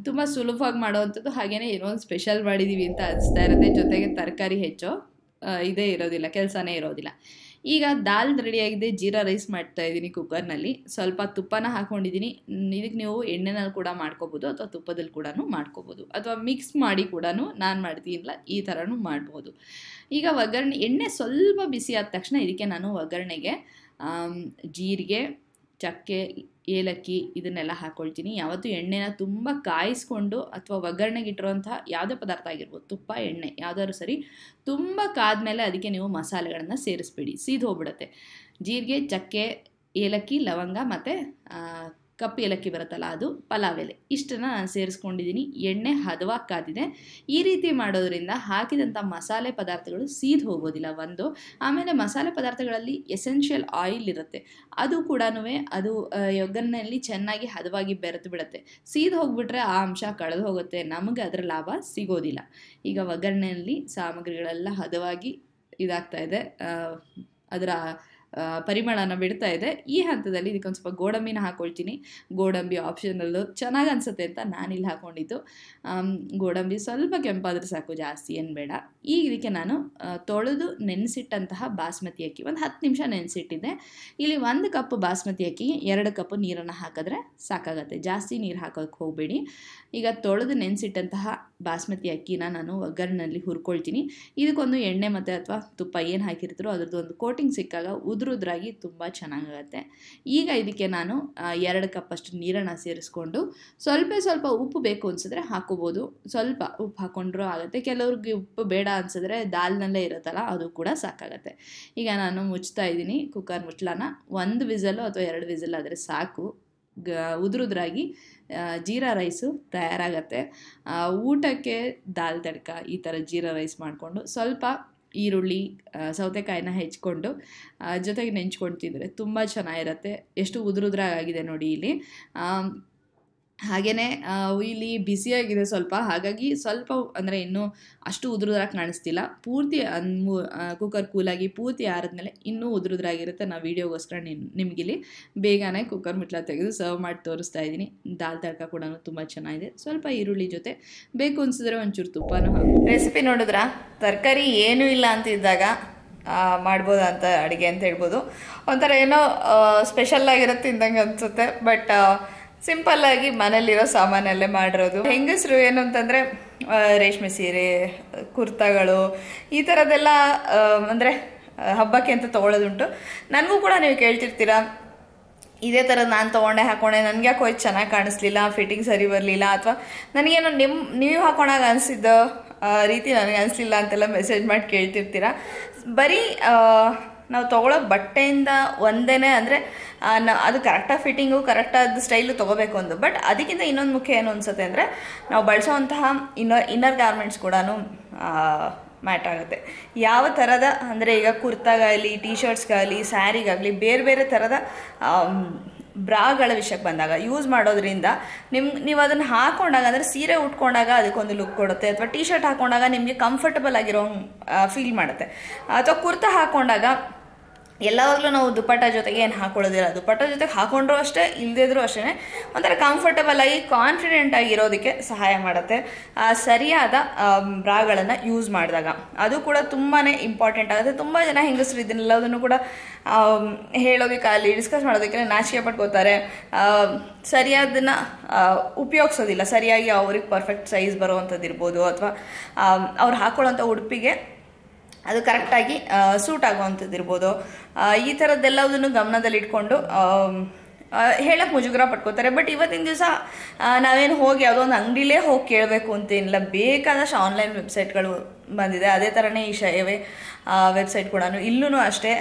ತುಂಬ ಸುಲಭವಾಗಿ ಮಾಡೋವಂಥದ್ದು ಹಾಗೆಯೇ ಏನೋ ಒಂದು ಸ್ಪೆಷಲ್ ಮಾಡಿದ್ದೀವಿ ಅಂತ ಅನಿಸ್ತಾ ಇರುತ್ತೆ ಜೊತೆಗೆ ತರಕಾರಿ ಹೆಚ್ಚು ಇದೇ ಇರೋದಿಲ್ಲ ಕೆಲಸನೇ ಇರೋದಿಲ್ಲ ಈಗ ದಾಲ್ ರೆಡಿಯಾಗಿದೆ ಜೀರಾ ರೈಸ್ ಮಾಡ್ತಾ ಇದ್ದೀನಿ ಕುಕ್ಕರ್ನಲ್ಲಿ ಸ್ವಲ್ಪ ತುಪ್ಪನ ಹಾಕ್ಕೊಂಡಿದ್ದೀನಿ ಇದಕ್ಕೆ ನೀವು ಎಣ್ಣೆನಲ್ಲಿ ಕೂಡ ಮಾಡ್ಕೋಬೋದು ಅಥವಾ ತುಪ್ಪದಲ್ಲಿ ಕೂಡ ಮಾಡ್ಕೋಬೋದು ಅಥವಾ ಮಿಕ್ಸ್ ಮಾಡಿ ಕೂಡ ನಾನು ಮಾಡ್ತೀನಿಲ್ಲ ಈ ಥರನೂ ಮಾಡ್ಬೋದು ಈಗ ಒಗ್ಗರಣೆ ಎಣ್ಣೆ ಸ್ವಲ್ಪ ಬಿಸಿ ಆದ ತಕ್ಷಣ ಇದಕ್ಕೆ ನಾನು ಒಗ್ಗರಣೆಗೆ ಜೀರಿಗೆ ಚಕ್ಕೆ ಏಲಕ್ಕಿ ಇದನ್ನೆಲ್ಲ ಹಾಕ್ಕೊಳ್ತೀನಿ ಯಾವತ್ತೂ ಎಣ್ಣೆನ ತುಂಬ ಕಾಯಿಸ್ಕೊಂಡು ಅಥವಾ ಒಗ್ಗರಣೆಗೆ ಇಟ್ಟಿರುವಂತಹ ಯಾವುದೇ ಪದಾರ್ಥ ಆಗಿರ್ಬೋದು ತುಪ್ಪ ಎಣ್ಣೆ ಯಾವುದಾದ್ರು ಸರಿ ತುಂಬ ಕಾದ್ಮೇಲೆ ಅದಕ್ಕೆ ನೀವು ಮಸಾಲೆಗಳನ್ನು ಸೇರಿಸ್ಬೇಡಿ ಸೀದ್ ಹೋಗ್ಬಿಡುತ್ತೆ ಜೀರಿಗೆ ಚಕ್ಕೆ ಏಲಕ್ಕಿ ಲವಂಗ ಮತ್ತು ಕಪ್ಪು ಏಲಕ್ಕಿ ಬರುತ್ತಲ್ಲ ಅದು ಪಲಾವ್ ಎಲೆ ಇಷ್ಟನ್ನು ನಾನು ಸೇರಿಸ್ಕೊಂಡಿದ್ದೀನಿ ಎಣ್ಣೆ ಹದವಾಗಿ ಕಾದಿದೆ ಈ ರೀತಿ ಮಾಡೋದ್ರಿಂದ ಹಾಕಿದಂಥ ಮಸಾಲೆ ಪದಾರ್ಥಗಳು ಸೀದ್ ಹೋಗೋದಿಲ್ಲ ಒಂದು ಆಮೇಲೆ ಮಸಾಲೆ ಪದಾರ್ಥಗಳಲ್ಲಿ ಎಸೆನ್ಷಿಯಲ್ ಆಯಿಲ್ ಇರುತ್ತೆ ಅದು ಕೂಡ ಅದು ಒಗ್ಗರಣೆಯಲ್ಲಿ ಚೆನ್ನಾಗಿ ಹದವಾಗಿ ಬೆರೆತು ಬಿಡುತ್ತೆ ಸೀದ್ ಹೋಗ್ಬಿಟ್ರೆ ಆ ಅಂಶ ಕಳೆದು ಹೋಗುತ್ತೆ ನಮಗೆ ಅದರ ಲಾಭ ಸಿಗೋದಿಲ್ಲ ಈಗ ಒಗ್ಗರಣೆಯಲ್ಲಿ ಸಾಮಗ್ರಿಗಳೆಲ್ಲ ಹದವಾಗಿ ಇದಾಗ್ತಾ ಇದೆ ಅದರ ಪರಿಮಳನ ಬಿಡ್ತಾ ಇದೆ ಈ ಹಂತದಲ್ಲಿ ಇದಕ್ಕೊಂದು ಸ್ವಲ್ಪ ಗೋಡಂಬಿನ ಹಾಕೊಳ್ತೀನಿ ಗೋಡಂಬಿ ಆಪ್ಷನಲ್ಲು ಚೆನ್ನಾಗಿ ಅನಿಸುತ್ತೆ ಅಂತ ನಾನಿಲ್ಲಿ ಹಾಕ್ಕೊಂಡಿದ್ದು ಗೋಡಂಬಿ ಸ್ವಲ್ಪ ಕೆಂಪಾದರೆ ಸಾಕು ಜಾಸ್ತಿ ಏನು ಬೇಡ ಈಗ ಇದಕ್ಕೆ ನಾನು ತೊಳೆದು ನೆನೆಸಿಟ್ಟಂತಹ ಬಾಸ್ಮತಿ ಅಕ್ಕಿ ಒಂದು ಹತ್ತು ನಿಮಿಷ ನೆನೆಸಿಟ್ಟಿದ್ದೆ ಇಲ್ಲಿ ಒಂದು ಕಪ್ ಬಾಸ್ಮತಿ ಅಕ್ಕಿ ಎರಡು ಕಪ್ ನೀರನ್ನು ಹಾಕಿದ್ರೆ ಸಾಕಾಗತ್ತೆ ಜಾಸ್ತಿ ನೀರು ಹಾಕೋಕ್ಕೆ ಹೋಗಬೇಡಿ ಈಗ ತೊಳೆದು ನೆನೆಸಿಟ್ಟಂತಹ ಬಾಸ್ಮತಿ ಅಕ್ಕಿನ ನಾನು ಒಗ್ಗರಣೆಯಲ್ಲಿ ಹುರ್ಕೊಳ್ತೀನಿ ಇದಕ್ಕೊಂದು ಎಣ್ಣೆ ಮತ್ತು ಅಥವಾ ತುಪ್ಪ ಏನು ಹಾಕಿರ್ತಾರೋ ಅದರದ್ದು ಒಂದು ಕೋಟಿಂಗ್ ಸಿಕ್ಕಾಗ ಉದುರುದ್ರಾಗಿ ತುಂಬ ಚೆನ್ನಾಗಾಗತ್ತೆ ಈಗ ಇದಕ್ಕೆ ನಾನು ಎರಡು ಕಪ್ಪಷ್ಟು ನೀರನ್ನು ಸೇರಿಸ್ಕೊಂಡು ಸ್ವಲ್ಪ ಸ್ವಲ್ಪ ಉಪ್ಪು ಬೇಕು ಅನಿಸಿದ್ರೆ ಹಾಕೋಬೋದು ಸ್ವಲ್ಪ ಉಪ್ಪು ಹಾಕೊಂಡ್ರೂ ಆಗುತ್ತೆ ಕೆಲವ್ರಿಗೆ ಉಪ್ಪು ಬೇಡ ಅನ್ಸಿದ್ರೆ ದಾಲ್ನಲ್ಲೇ ಇರುತ್ತಲ್ಲ ಅದು ಕೂಡ ಸಾಕಾಗತ್ತೆ ಈಗ ನಾನು ಮುಚ್ತಾ ಇದ್ದೀನಿ ಕುಕ್ಕರ್ ಮುಚ್ಚಲನ್ನ ಒಂದು ವಿಸಲು ಅಥವಾ ಎರಡು ವಿಸಲ್ ಆದರೆ ಸಾಕು ಗ ಉದುರುದ್ರಾಗಿ ಜೀರಾ ರೈಸು ತಯಾರಾಗತ್ತೆ ಊಟಕ್ಕೆ ದಾಲ್ ತಡ್ಕ ಈ ಥರ ಜೀರಾ ರೈಸ್ ಮಾಡಿಕೊಂಡು ಸ್ವಲ್ಪ ಈರುಳ್ಳಿ ಸೌತೆಕಾಯಿನ ಹೆಚ್ಕೊಂಡು ಜೊತೆಗೆ ನೆಂಚ್ಕೊಂಡು ತಿಂದರೆ ತುಂಬ ಚೆನ್ನಾಗಿರುತ್ತೆ ಎಷ್ಟು ಉದುರುದ್ರಾಗಿದೆ ನೋಡಿ ಇಲ್ಲಿ ಹಾಗೆಯೇ ಇಲ್ಲಿ ಬಿಸಿಯಾಗಿದೆ ಸ್ವಲ್ಪ ಹಾಗಾಗಿ ಸ್ವಲ್ಪ ಅಂದರೆ ಇನ್ನೂ ಅಷ್ಟು ಉದುರುದ್ರಾಗಿ ಕಾಣಿಸ್ತಿಲ್ಲ ಪೂರ್ತಿ ಕುಕ್ಕರ್ ಕೂಲಾಗಿ ಪೂರ್ತಿ ಆರದ್ಮೇಲೆ ಇನ್ನೂ ಉದುರುದ್ರಾಗಿರುತ್ತೆ ನಾವು ವೀಡಿಯೋಗೋಸ್ಕರ ನಿಮ್ ನಿಮಗಿಲ್ಲಿ ಬೇಗನೆ ಕುಕ್ಕರ್ ಮಿಟ್ಲ ತೆಗೆದು ಸರ್ವ್ ಮಾಡಿ ತೋರಿಸ್ತಾ ಇದ್ದೀನಿ ದಾಲ್ ತಡ್ಕ ಕೂಡ ತುಂಬ ಚೆನ್ನಾಗಿದೆ ಸ್ವಲ್ಪ ಈರುಳ್ಳಿ ಜೊತೆ ಬೇಕು ಅನಿಸಿದ್ರೆ ಒಂಚೂರು ತುಪ್ಪನೂ ಹಾಕಿ ರೆಸಿಪಿ ನೋಡಿದ್ರಾ ತರಕಾರಿ ಏನೂ ಇಲ್ಲ ಅಂತಿದ್ದಾಗ ಮಾಡ್ಬೋದು ಅಂತ ಅಡುಗೆ ಅಂತ ಹೇಳ್ಬೋದು ಒಂಥರ ಏನೋ ಸ್ಪೆಷಲ್ ಆಗಿರೋ ತಿಂದಂಗೆ ಅನಿಸುತ್ತೆ ಬಟ್ ಸಿಂಪಲ್ ಆಗಿ ಮನೇಲಿರೋ ಸಾಮಾನಲ್ಲೇ ಮಾಡಿರೋದು ಹೆಂಗಸರು ಏನು ಅಂತಂದ್ರೆ ರೇಷ್ಮೆ ಸೀರೆ ಕುರ್ತಾಗಳು ಈ ಥರದ್ದೆಲ್ಲ ಅಂದರೆ ಹಬ್ಬಕ್ಕೆ ಅಂತ ತಗೊಳ್ಳೋದುಂಟು ನನಗೂ ಕೂಡ ನೀವು ಕೇಳ್ತಿರ್ತೀರ ಇದೇ ಥರ ನಾನು ತೊಗೊಂಡೆ ಹಾಕೊಂಡೆ ನನಗೆ ಯಾಕೋ ಚೆನ್ನಾಗಿ ಕಾಣಿಸ್ಲಿಲ್ಲ ಫಿಟ್ಟಿಂಗ್ ಸರಿ ಬರಲಿಲ್ಲ ಅಥವಾ ನನಗೇನು ನಿಮ್ಮ ನೀವು ಹಾಕೊಂಡಾಗ ಅನಿಸಿದ್ದ ರೀತಿ ನನಗೆ ಅನಿಸ್ಲಿಲ್ಲ ಅಂತೆಲ್ಲ ಮೆಸೇಜ್ ಮಾಡಿ ಕೇಳ್ತಿರ್ತೀರ ಬರೀ ನಾವು ತೊಗೊಳ್ಳೋ ಬಟ್ಟೆಯಿಂದ ಒಂದೇ ಅಂದರೆ ಅದು ಕರೆಕ್ಟಾಗಿ ಫಿಟ್ಟಿಂಗು ಕರೆಕ್ಟಾದ ಸ್ಟೈಲು ತೊಗೋಬೇಕು ಅಂದು ಬಟ್ ಅದಕ್ಕಿಂತ ಇನ್ನೊಂದು ಮುಖ್ಯ ಏನು ಅನಿಸುತ್ತೆ ಅಂದರೆ ನಾವು ಬಳಸೋವಂತಹ ಇನ್ನರ್ ಇನ್ನರ್ ಗಾರ್ಮೆಂಟ್ಸ್ ಕೂಡ ಮ್ಯಾಟ್ ಆಗುತ್ತೆ ಯಾವ ಥರದ ಅಂದರೆ ಈಗ ಕುರ್ತಾಗಾಗಲಿ ಟೀ ಶರ್ಟ್ಸ್ಗಾಗಲಿ ಸ್ಯಾರಿಗಾಗಲಿ ಬೇರೆ ಬೇರೆ ಥರದ ಬ್ರಾಗಳ ವಿಷಯಕ್ಕೆ ಬಂದಾಗ ಯೂಸ್ ಮಾಡೋದ್ರಿಂದ ನಿಮ್ ನೀವು ಅದನ್ನು ಹಾಕೊಂಡಾಗ ಅಂದರೆ ಸೀರೆ ಉಟ್ಕೊಂಡಾಗ ಅದಕ್ಕೊಂದು ಲುಕ್ ಕೊಡುತ್ತೆ ಅಥವಾ ಟಿ ಶರ್ಟ್ ಹಾಕೊಂಡಾಗ ನಿಮಗೆ ಕಂಫರ್ಟಬಲ್ ಆಗಿರೋ ಫೀಲ್ ಮಾಡುತ್ತೆ ಅಥವಾ ಕುರ್ತಾ ಹಾಕೊಂಡಾಗ ಎಲ್ಲವಾಗಲೂ ನಾವು ದುಪ್ಪಟ್ಟ ಜೊತೆಗೆ ಏನು ಹಾಕೊಳ್ಳೋದಿಲ್ಲ ದುಪ್ಪಟ್ಟ ಜೊತೆಗೆ ಹಾಕೊಂಡ್ರು ಅಷ್ಟೇ ಇಲ್ಲದಿದ್ರೂ ಅಷ್ಟೇ ಒಂಥರ ಕಂಫರ್ಟಬಲ್ ಆಗಿ ಕಾನ್ಫಿಡೆಂಟ್ ಇರೋದಕ್ಕೆ ಸಹಾಯ ಮಾಡುತ್ತೆ ಸರಿಯಾದ ಬ್ರಾಗಳನ್ನು ಯೂಸ್ ಮಾಡಿದಾಗ ಅದು ಕೂಡ ತುಂಬಾ ಇಂಪಾರ್ಟೆಂಟ್ ಆಗುತ್ತೆ ತುಂಬ ಜನ ಹೆಂಗಸರು ಅದನ್ನು ಕೂಡ ಹೇಳೋದಕ್ಕೆ ಅಲ್ಲಿ ಡಿಸ್ಕಸ್ ಮಾಡೋದಕ್ಕೆ ನಾಚಿಕೆ ಪಟ್ಕೋತಾರೆ ಸರಿಯಾದನ್ನ ಉಪಯೋಗಿಸೋದಿಲ್ಲ ಸರಿಯಾಗಿ ಅವ್ರಿಗೆ ಪರ್ಫೆಕ್ಟ್ ಸೈಜ್ ಬರುವಂಥದ್ದು ಇರ್ಬೋದು ಅಥವಾ ಅವ್ರು ಹಾಕೊಳ್ಳೋಂಥ ಉಡುಪಿಗೆ ಅದು ಕರೆಕ್ಟಾಗಿ ಸೂಟ್ ಆಗುವಂಥದ್ದು ಇರ್ಬೋದು ಈ ಥರದ್ದೆಲ್ಲದನ್ನು ಇಟ್ಕೊಂಡು ಹೇಳಕ್ಕೆ ಮುಜುಗರ ಪಟ್ಕೋತಾರೆ ಬಟ್ ಇವತ್ತಿನ ದಿವಸ ನಾವೇನು ಹೋಗಿ ಯಾವುದೋ ಒಂದು ಅಂಗಡಿಲೇ ಹೋಗಿ ಕೇಳಬೇಕು ಅಂತೇನಿಲ್ಲ ಬೇಕಾದಷ್ಟು ಆನ್ಲೈನ್ ವೆಬ್ಸೈಟ್ಗಳು ಬಂದಿದೆ ಅದೇ ಥರನೇ ಈ ಶಯವೇ ವೆಬ್ಸೈಟ್ ಕೂಡ ಇಲ್ಲೂ ಅಷ್ಟೇ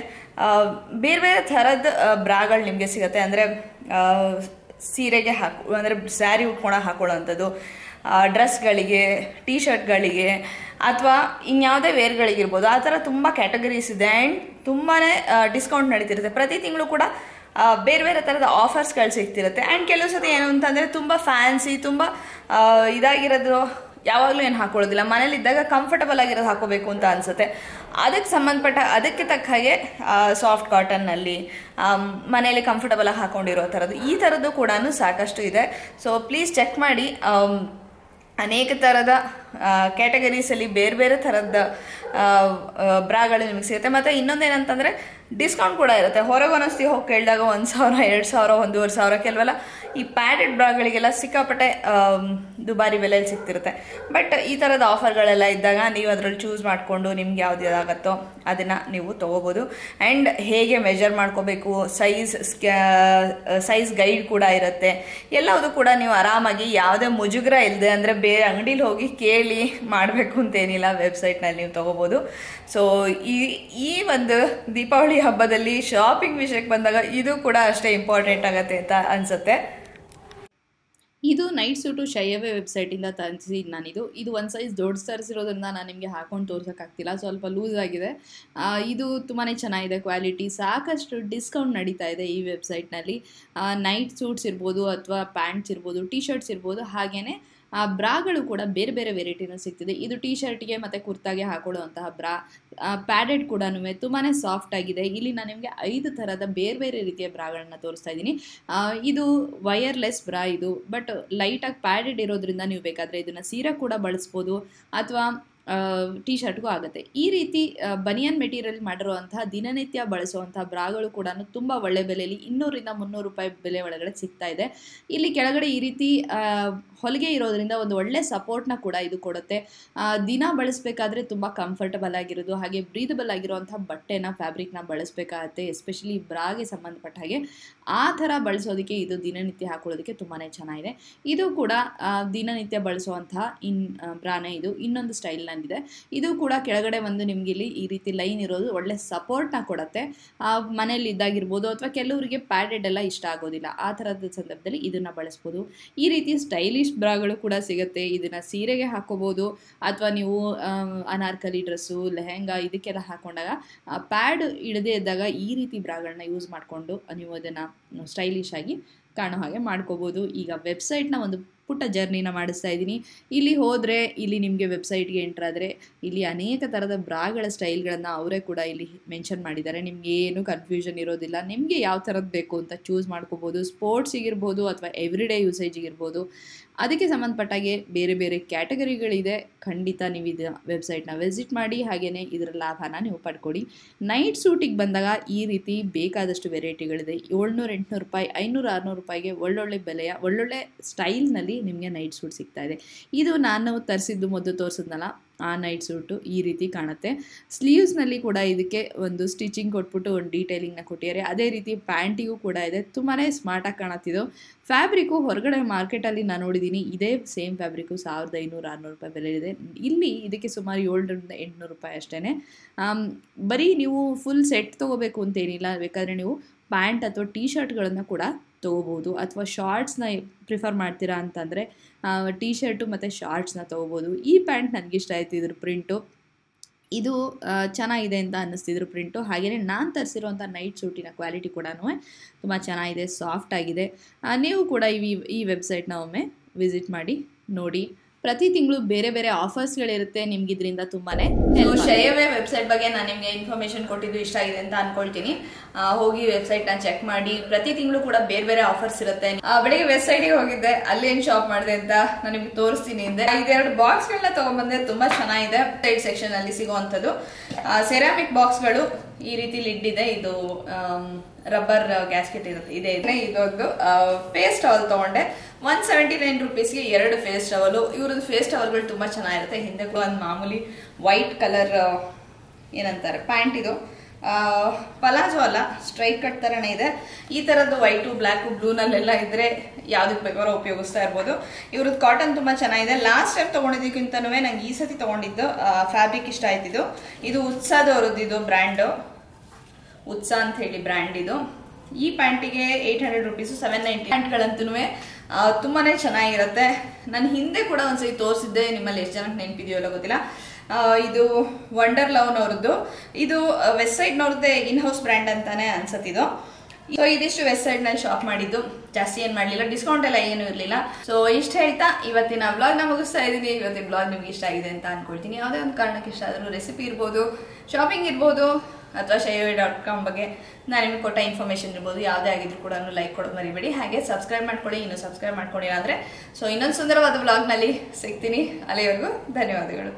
ಬೇರೆ ಬೇರೆ ಥರದ ಬ್ರಾಗಳು ನಿಮಗೆ ಸಿಗುತ್ತೆ ಅಂದರೆ ಸೀರೆಗೆ ಹಾಕು ಅಂದರೆ ಸ್ಯಾರಿ ಉಟ್ಕೊಂಡು ಹಾಕೊಳ್ಳೋ ಅಂಥದ್ದು ಡ್ರೆಸ್ಗಳಿಗೆ ಟೀ ಶರ್ಟ್ಗಳಿಗೆ ಅಥವಾ ಇನ್ಯಾವುದೇ ವೇರ್ಗಳಿಗಿರ್ಬೋದು ಆ ಥರ ತುಂಬ ಕ್ಯಾಟಗರೀಸ್ ಇದೆ ಆ್ಯಂಡ್ ತುಂಬಾ ಡಿಸ್ಕೌಂಟ್ ನಡೀತಿರುತ್ತೆ ಪ್ರತಿ ತಿಂಗಳು ಕೂಡ ಬೇರೆ ಬೇರೆ ಥರದ ಆಫರ್ಸ್ಗಳು ಸಿಗ್ತಿರುತ್ತೆ ಆ್ಯಂಡ್ ಕೆಲವು ಸತಿ ಏನು ಅಂತಂದರೆ ತುಂಬ ಫ್ಯಾನ್ಸಿ ತುಂಬ ಇದಾಗಿರೋದು ಯಾವಾಗಲೂ ಏನು ಹಾಕೊಳ್ಳೋದಿಲ್ಲ ಮನೇಲಿದ್ದಾಗ ಕಂಫರ್ಟಬಲ್ ಆಗಿರೋದು ಹಾಕೋಬೇಕು ಅಂತ ಅನಿಸುತ್ತೆ ಅದಕ್ಕೆ ಸಂಬಂಧಪಟ್ಟ ಅದಕ್ಕೆ ತಕ್ಕ ಹಾಗೆ ಸಾಫ್ಟ್ ಕಾಟನ್ನಲ್ಲಿ ಮನೆಯಲ್ಲಿ ಕಂಫರ್ಟಬಲ್ ಆಗಿ ಹಾಕೊಂಡಿರೋ ಥರದ್ದು ಈ ಥರದ್ದು ಕೂಡ ಸಾಕಷ್ಟು ಇದೆ ಸೊ ಪ್ಲೀಸ್ ಚೆಕ್ ಮಾಡಿ ಅನೇಕ ಥರದ ಕ್ಯಾಟಗರೀಸಲ್ಲಿ ಬೇರೆ ಬೇರೆ ಥರದ ಬ್ರಾಗಳು ನಿಮಗೆ ಸಿಗುತ್ತೆ ಮತ್ತು ಇನ್ನೊಂದೇನಂತಂದ್ರೆ ಡಿಸ್ಕೌಂಟ್ ಕೂಡ ಇರುತ್ತೆ ಹೊರಗೆ ಹೋಗಿ ಕೇಳಿದಾಗ ಒಂದು ಸಾವಿರ ಎರಡು ಸಾವಿರ ಒಂದೂವರೆ ಸಾವಿರ ಕೆಲವೆಲ್ಲ ಈ ಪ್ಯಾಡೆಡ್ ಬ್ರಾಗಳಿಗೆಲ್ಲ ಸಿಕ್ಕಾಪಟ್ಟೆ ದುಬಾರಿ ಬೆಲೆಯಲ್ಲಿ ಸಿಗ್ತಿರುತ್ತೆ ಬಟ್ ಈ ಥರದ ಆಫರ್ಗಳೆಲ್ಲ ಇದ್ದಾಗ ನೀವು ಅದರಲ್ಲಿ ಚೂಸ್ ಮಾಡಿಕೊಂಡು ನಿಮ್ಗೆ ಯಾವ್ದು ಇದಾಗುತ್ತೋ ಅದನ್ನು ನೀವು ತೊಗೋಬೋದು ಆ್ಯಂಡ್ ಹೇಗೆ ಮೆಜರ್ ಮಾಡ್ಕೋಬೇಕು ಸೈಜ್ ಸೈಜ್ ಗೈಡ್ ಕೂಡ ಇರುತ್ತೆ ಎಲ್ಲವುದು ಕೂಡ ನೀವು ಆರಾಮಾಗಿ ಯಾವುದೇ ಮುಜುಗರ ಇಲ್ಲದೆ ಅಂದರೆ ಬೇರೆ ಅಂಗಡೀಲಿ ಹೋಗಿ ಕೇ ಕೇಳಿ ಮಾಡಬೇಕು ಅಂತೇನಿಲ್ಲ ವೆಬ್ಸೈಟ್ನಲ್ಲಿ ನೀವು ತೊಗೋಬೋದು ಸೊ ಈ ಈ ಒಂದು ದೀಪಾವಳಿ ಹಬ್ಬದಲ್ಲಿ ಶಾಪಿಂಗ್ ವಿಷಯಕ್ಕೆ ಬಂದಾಗ ಇದು ಕೂಡ ಅಷ್ಟೇ ಇಂಪಾರ್ಟೆಂಟ್ ಆಗುತ್ತೆ ಅಂತ ಅನಿಸುತ್ತೆ ಇದು ನೈಟ್ ಸೂಟು ಶೈಯವೇ ವೆಬ್ಸೈಟಿಂದ ತರಿಸಿ ನಾನಿದು ಇದು ಒಂದು ಸೈಜ್ ದೊಡ್ಡ ತರಿಸಿರೋದ್ರಿಂದ ನಾನು ನಿಮಗೆ ಹಾಕೊಂಡು ತೋರ್ಸೋಕ್ಕಾಗ್ತಿಲ್ಲ ಸ್ವಲ್ಪ ಲೂಸ್ ಆಗಿದೆ ಇದು ತುಂಬಾ ಚೆನ್ನಾಗಿದೆ ಕ್ವಾಲಿಟಿ ಸಾಕಷ್ಟು ಡಿಸ್ಕೌಂಟ್ ನಡೀತಾ ಇದೆ ಈ ವೆಬ್ಸೈಟ್ನಲ್ಲಿ ನೈಟ್ ಸೂಟ್ಸ್ ಇರ್ಬೋದು ಅಥವಾ ಪ್ಯಾಂಟ್ಸ್ ಇರ್ಬೋದು ಟಿ ಶರ್ಟ್ಸ್ ಇರ್ಬೋದು ಹಾಗೆಯೇ ಆ ಬ್ರಾಗಳು ಕೂಡ ಬೇರೆ ಬೇರೆ ವೆರೈಟಿನ ಸಿಗ್ತಿದೆ ಇದು ಟೀ ಶರ್ಟ್ಗೆ ಮತ್ತು ಕುರ್ತಾಗೆ ಹಾಕೊಳ್ಳುವಂತಹ ಬ್ರಾ ಪ್ಯಾಡೆಡ್ ಕೂಡ ತುಂಬಾ ಸಾಫ್ಟ್ ಆಗಿದೆ ಇಲ್ಲಿ ನಾನು ನಿಮಗೆ ಐದು ಥರದ ಬೇರೆ ಬೇರೆ ರೀತಿಯ ಬ್ರಾಗಳನ್ನ ತೋರಿಸ್ತಾ ಇದ್ದೀನಿ ಇದು ವಯರ್ಲೆಸ್ ಬ್ರಾ ಇದು ಬಟ್ ಲೈಟಾಗಿ ಪ್ಯಾಡೆಡ್ ಇರೋದ್ರಿಂದ ನೀವು ಬೇಕಾದರೆ ಇದನ್ನು ಸೀರೆ ಕೂಡ ಬಳಸ್ಬೋದು ಅಥವಾ ಟಿ ಶರ್ಟ್ಗೂ ಆಗುತ್ತೆ ಈ ರೀತಿ ಬನಿಯನ್ ಮೆಟೀರಿಯಲ್ ಮಾಡಿರುವಂತಹ ದಿನನಿತ್ಯ ಬಳಸುವಂತಹ ಬ್ರಾಗಳು ಕೂಡ ತುಂಬ ಒಳ್ಳೆ ಬೆಲೆಯಲ್ಲಿ ಇನ್ನೂರಿಂದ ಮುನ್ನೂರು ರೂಪಾಯಿ ಬೆಲೆ ಒಳಗಡೆ ಸಿಗ್ತಾ ಇದೆ ಇಲ್ಲಿ ಕೆಳಗಡೆ ಈ ರೀತಿ ಹೊಲಿಗೆ ಇರೋದರಿಂದ ಒಂದು ಒಳ್ಳೆ ಸಪೋರ್ಟ್ನ ಕೂಡ ಇದು ಕೊಡುತ್ತೆ ದಿನ ಬಳಸಬೇಕಾದ್ರೆ ತುಂಬ ಕಂಫರ್ಟಬಲ್ ಆಗಿರೋದು ಹಾಗೆ ಬ್ರೀದಬಲ್ ಆಗಿರುವಂತಹ ಬಟ್ಟೆನ ಫ್ಯಾಬ್ರಿಕ್ನ ಬಳಸಬೇಕಾಗತ್ತೆ ಎಸ್ಪೆಷಲಿ ಬ್ರಾಗೆ ಸಂಬಂಧಪಟ್ಟ ಹಾಗೆ ಆ ಥರ ಬಳಸೋದಕ್ಕೆ ಇದು ದಿನನಿತ್ಯ ಹಾಕೊಳ್ಳೋದಕ್ಕೆ ತುಂಬಾ ಚೆನ್ನಾಗಿದೆ ಇದು ಕೂಡ ದಿನನಿತ್ಯ ಬಳಸುವಂತಹ ಇನ್ ಬ್ರಾನೇ ಇದು ಇನ್ನೊಂದು ಸ್ಟೈಲ್ನ ಇದು ಕೂಡ ಕೆಳಗಡೆ ಒಂದು ನಿಮ್ಗೆ ಇಲ್ಲಿ ಈ ರೀತಿ ಲೈನ್ ಇರೋದು ಒಳ್ಳೆ ಸಪೋರ್ಟ್ನ ಕೊಡುತ್ತೆ ಮನೆಯಲ್ಲಿ ಇದ್ದಾಗಿರ್ಬೋದು ಅಥವಾ ಕೆಲವರಿಗೆ ಪ್ಯಾಡೆಡ್ ಎಲ್ಲ ಇಷ್ಟ ಆಗೋದಿಲ್ಲ ಆ ತರದ ಸಂದರ್ಭದಲ್ಲಿ ಇದನ್ನ ಬಳಸ್ಬೋದು ಈ ರೀತಿ ಸ್ಟೈಲಿಶ್ ಬ್ರಾಗಳು ಕೂಡ ಸಿಗುತ್ತೆ ಇದನ್ನ ಸೀರೆಗೆ ಹಾಕೋಬಹುದು ಅಥವಾ ನೀವು ಅನಾರ್ಕಲಿ ಡ್ರೆಸ್ಸು ಲೆಹೆಂಗಾ ಇದಕ್ಕೆಲ್ಲ ಹಾಕೊಂಡಾಗ ಪ್ಯಾಡ್ ಇಡದೇ ಇದ್ದಾಗ ಈ ರೀತಿ ಬ್ರಾಗಳನ್ನ ಯೂಸ್ ಮಾಡಿಕೊಂಡು ನೀವು ಅದನ್ನ ಸ್ಟೈಲಿಶ್ ಆಗಿ ಕಾಣೋ ಹಾಗೆ ಮಾಡ್ಕೋಬೋದು ಈಗ ವೆಬ್ಸೈಟ್ ನ ಒಂದು ಪುಟ್ಟ ಜರ್ನಿನ ಮಾಡಿಸ್ತಾ ಇದ್ದೀನಿ ಇಲ್ಲಿ ಹೋದರೆ ಇಲ್ಲಿ ನಿಮಗೆ ವೆಬ್ಸೈಟ್ಗೆ ಎಂಟ್ರಾದರೆ ಇಲ್ಲಿ ಅನೇಕ ಥರದ ಬ್ರಾಗಳ ಸ್ಟೈಲ್ಗಳನ್ನು ಅವರೇ ಕೂಡ ಇಲ್ಲಿ ಮೆನ್ಷನ್ ಮಾಡಿದ್ದಾರೆ ನಿಮಗೆ ಏನು ಕನ್ಫ್ಯೂಷನ್ ಇರೋದಿಲ್ಲ ನಿಮಗೆ ಯಾವ ಥರದ್ದು ಬೇಕು ಅಂತ ಚೂಸ್ ಮಾಡ್ಕೋಬೋದು ಸ್ಪೋರ್ಟ್ಸಿಗಿರ್ಬೋದು ಅಥವಾ ಎವ್ರಿಡೇ ಯೂಸೇಜಿಗಿರ್ಬೋದು ಅದಕ್ಕೆ ಸಂಬಂಧಪಟ್ಟಾಗೆ ಬೇರೆ ಬೇರೆ ಕ್ಯಾಟಗರಿಗಳಿದೆ ಖಂಡಿತ ನೀವು ಇದು ವೆಬ್ಸೈಟ್ನ ವಿಸಿಟ್ ಮಾಡಿ ಹಾಗೆಯೇ ಇದರ ಲಾಭನ ನೀವು ಪಡ್ಕೊಡಿ ನೈಟ್ ಸೂಟಿಗೆ ಬಂದಾಗ ಈ ರೀತಿ ಬೇಕಾದಷ್ಟು ವೆರೈಟಿಗಳಿದೆ ಏಳ್ನೂರು ಎಂಟುನೂರು ರೂಪಾಯಿ ಐನೂರು ಆರುನೂರು ರೂಪಾಯಿಗೆ ಒಳ್ಳೊಳ್ಳೆ ಬೆಲೆಯ ಒಳ್ಳೊಳ್ಳೆ ಸ್ಟೈಲ್ನಲ್ಲಿ ನಿಮಗೆ ನೈಟ್ ಸೂಟ್ ಸಿಗ್ತಾ ಇದೆ ಇದು ನಾನು ತರಿಸಿದ್ದು ಮೊದಲು ತೋರಿಸಿದ್ನಲ್ಲ ಆ ನೈಟ್ ಸೂಟು ಈ ರೀತಿ ಕಾಣುತ್ತೆ ಸ್ಲೀವ್ಸ್ನಲ್ಲಿ ಕೂಡ ಇದಕ್ಕೆ ಒಂದು ಸ್ಟಿಚಿಂಗ್ ಕೊಟ್ಬಿಟ್ಟು ಒಂದು ಡೀಟೇಲಿಂಗ್ನ ಕೊಟ್ಟಿದ್ದಾರೆ ಅದೇ ರೀತಿ ಪ್ಯಾಂಟಿಗೂ ಕೂಡ ಇದೆ ತುಂಬಾ ಸ್ಮಾರ್ಟಾಗಿ ಕಾಣುತ್ತಿದ್ದು ಫ್ಯಾಬ್ರಿಕ್ಕು ಹೊರಗಡೆ ಮಾರ್ಕೆಟಲ್ಲಿ ನಾನು ನೋಡಿದ್ದೀನಿ ಇದೇ ಸೇಮ್ ಫ್ಯಾಬ್ರಿಕ್ಕು ಸಾವಿರದ ಐನೂರು ಆರುನೂರು ರೂಪಾಯಿ ಬೆಲೆ ಇದೆ ಇಲ್ಲಿ ಇದಕ್ಕೆ ಸುಮಾರು ಏಳರಿಂದ ಎಂಟುನೂರು ರೂಪಾಯಿ ಅಷ್ಟೇ ಬರೀ ನೀವು ಫುಲ್ ಸೆಟ್ ತೊಗೋಬೇಕು ಅಂತೇನಿಲ್ಲ ಬೇಕಾದರೆ ನೀವು ಪ್ಯಾಂಟ್ ಅಥವಾ ಟೀ ಶರ್ಟ್ಗಳನ್ನು ಕೂಡ ತೊಗೋಬೋದು ಅಥವಾ ಶಾರ್ಟ್ಸ್ನ ಪ್ರಿಫರ್ ಮಾಡ್ತೀರಾ ಅಂತಂದರೆ ಟಿ ಶರ್ಟು ಮತ್ತು ಶಾರ್ಟ್ಸ್ನ ತೊಗೋಬೋದು ಈ ಪ್ಯಾಂಟ್ ನನಗಿಷ್ಟ ಆಯಿತು ಇದ್ರ ಪ್ರಿಂಟು ಇದು ಚೆನ್ನಾಗಿದೆ ಅಂತ ಅನ್ನಿಸ್ತಿದ್ರು ಪ್ರಿಂಟು ಹಾಗೆಯೇ ನಾನು ತರಿಸಿರುವಂಥ ನೈಟ್ ಸೂಟಿನ ಕ್ವಾಲಿಟಿ ಕೂಡ ತುಂಬ ಚೆನ್ನಾಗಿದೆ ಸಾಫ್ಟ್ ಆಗಿದೆ ನೀವು ಕೂಡ ಈ ಈ ವೆಬ್ಸೈಟ್ನ ಒಮ್ಮೆ ವಿಸಿಟ್ ಮಾಡಿ ನೋಡಿ ಪ್ರತಿ ತಿಂಗಳು ಬೇರೆ ಬೇರೆ ಆಫರ್ಸ್ ಗಳಿರುತ್ತೆ ನಿಮ್ಗೆ ಇದರಿಂದ ತುಂಬಾನೇ ಶಯವೇ ವೆಬ್ಸೈಟ್ ಬಗ್ಗೆ ನಾನು ನಿಮ್ಗೆ ಇನ್ಫಾರ್ಮೇಶನ್ ಕೊಟ್ಟಿದ್ದು ಇಷ್ಟ ಆಗಿದೆ ಅಂತ ಅನ್ಕೊಳ್ತೀನಿ ಹೋಗಿ ವೆಬ್ಸೈಟ್ ನ ಚೆಕ್ ಮಾಡಿ ಪ್ರತಿ ತಿಂಗಳು ಕೂಡ ಬೇರೆ ಬೇರೆ ಆಫರ್ಸ್ ಇರುತ್ತೆ ಬೆಳಿಗ್ಗೆ ಗೆ ಹೋಗಿದ್ದೆ ಅಲ್ಲಿ ಏನ್ ಶಾಪ್ ಮಾಡಿದೆ ಅಂತ ನಾನು ನಿಮ್ಗೆ ತೋರಿಸ್ತೀನಿ ಇದೆರಡು ತಗೊಂಡ್ ಬಂದ್ರೆ ತುಂಬಾ ಚೆನ್ನಾಗಿದೆ ವೆಬ್ಸೈಟ್ ಸೆಕ್ಷನ್ ಅಲ್ಲಿ ಸಿಗುವಂತದ್ದು ಸೆರಾಮಿಕ್ ಬಾಕ್ಸ್ಗಳು ಈ ರೀತಿ ಲಿಡ್ ಇದೆ ಇದು ರಬ್ಬರ್ ಗ್ಯಾಸ್ಕೆಟ್ ಇರುತ್ತೆ ಇದೆ ಇದೊಂದು ಫೇಸ್ ಟವಲ್ ತಗೊಂಡೆ ಒನ್ ಸೆವೆಂಟಿ ನೈನ್ ರುಪೀಸ್ಗೆ ಎರಡು ಫೇಸ್ ಟವಲು ಇವ್ರದ್ದು ಫೇಸ್ ಟವಲ್ಗಳು ತುಂಬಾ ಚೆನ್ನಾಗಿರುತ್ತೆ ಹಿಂದೆ ಒಂದು ಮಾಮೂಲಿ ವೈಟ್ ಕಲರ್ ಏನಂತಾರೆ ಪ್ಯಾಂಟ್ ಇದು ಪಲಾಜೋ ಅಲ್ಲ ಸ್ಟ್ರೈಕ್ ಕಟ್ ಥರನೇ ಇದೆ ಈ ಥರದ್ದು ವೈಟು ಬ್ಲ್ಯಾಕು ಬ್ಲೂನಲ್ಲೆಲ್ಲ ಇದ್ದರೆ ಯಾವುದಕ್ಕೆ ಬೇಕಾದ್ರೂ ಉಪಯೋಗಿಸ್ತಾ ಇರ್ಬೋದು ಇವ್ರದ್ದು ಕಾಟನ್ ತುಂಬಾ ಚೆನ್ನಾಗಿದೆ ಲಾಸ್ಟ್ ಟೈಮ್ ತೊಗೊಂಡಿದ್ದಕ್ಕಿಂತನೂ ನಂಗೆ ಈ ಸತಿ ತೊಗೊಂಡಿದ್ದು ಫ್ಯಾಬ್ರಿಕ್ ಇಷ್ಟ ಆಯ್ತಿದ್ದು ಇದು ಉತ್ಸಾದವ್ರದ್ದು ಇದು ಬ್ರ್ಯಾಂಡು ಉತ್ಸಾಹ ಅಂತ ಹೇಳಿ ಬ್ರ್ಯಾಂಡ್ ಇದು ಈ ಪ್ಯಾಂಟಿಗೆ eight hundred rupees seven ninety ಪ್ಯಾಂಟ್ಗಳಂತೂ ತುಂಬಾನೇ ಚೆನ್ನಾಗಿರುತ್ತೆ ನಾನು ಹಿಂದೆ ಕೂಡ ಒಂದ್ಸತಿ ತೋರಿಸಿದ್ದೆ ನಿಮ್ಮಲ್ಲಿ ಎಷ್ಟು ಜನಕ್ಕೆ ನೆನಪಿದೆಯೋ ಗೊತ್ತಿಲ್ಲ ಇದು ವಂಡರ್ ಲವ್ನವ್ರದ್ದು ಇದು ವೆಬ್ಸೈಟ್ ಸೈಡ್ನವ್ರದ್ದೇ ಇನ್ ಹೌಸ್ ಬ್ರ್ಯಾಂಡ್ ಅಂತಾನೆ ಅನ್ಸತ್ತಿದು ಸೊ ಇದಿಷ್ಟು ವೆಬ್ಸೈಟ್ ನಲ್ಲಿ ಶಾಪ್ ಮಾಡಿದ್ದು ಜಾಸ್ತಿ ಏನ್ ಮಾಡ್ಲಿಲ್ಲ ಡಿಸ್ಕೌಂಟ್ ಎಲ್ಲ ಏನು ಇರಲಿಲ್ಲ ಸೊ ಇಷ್ಟ ಹೇಳ್ತಾ ಇವತ್ತಿನ ಬ್ಲಾಗ್ ನ ಮುಗಿಸ್ತಾ ಇದ್ದೀನಿ ಇವತ್ತಿನ ಬ್ಲಾಗ್ ನಿಮ್ಗೆ ಇಷ್ಟ ಆಗಿದೆ ಅಂತ ಅನ್ಕೊಳ್ತೀನಿ ಯಾವುದೇ ಒಂದು ಕಾರಣಕ್ಕೆ ಇಷ್ಟ ಆದರೂ ರೆಸಿಪಿ ಇರ್ಬೋದು ಶಾಪಿಂಗ್ ಇರ್ಬೋದು ಅಥವಾ ಶೈವೇ ಡಾಟ್ ಕಾಮ್ ಬಗ್ಗೆ ನಾನು ನಿಮ್ಗೆ ಕೊಟ್ಟ ಇನ್ಫಾರ್ಮೇಶನ್ ಇರ್ಬೋದು ಯಾವುದೇ ಆಗಿದ್ರು ಕೂಡ ಲೈಕ್ ಕೊಡೋದು ಮರಿಬೇಡಿ ಹಾಗೆ ಸಬ್ಸ್ಕ್ರೈಬ್ ಮಾಡ್ಕೊಳ್ಳಿ ಇನ್ನು ಸಬ್ಸ್ಕ್ರೈಬ್ ಮಾಡ್ಕೊಡಿ ಆದ್ರೆ ಸೊ ಇನ್ನೊಂದು ಸುಂದರವಾದ ಬ್ಲಾಗ್ನಲ್ಲಿ ಸಿಗ್ತೀನಿ ಅಲ್ಲಿವರೆಗೂ ಧನ್ಯವಾದಗಳು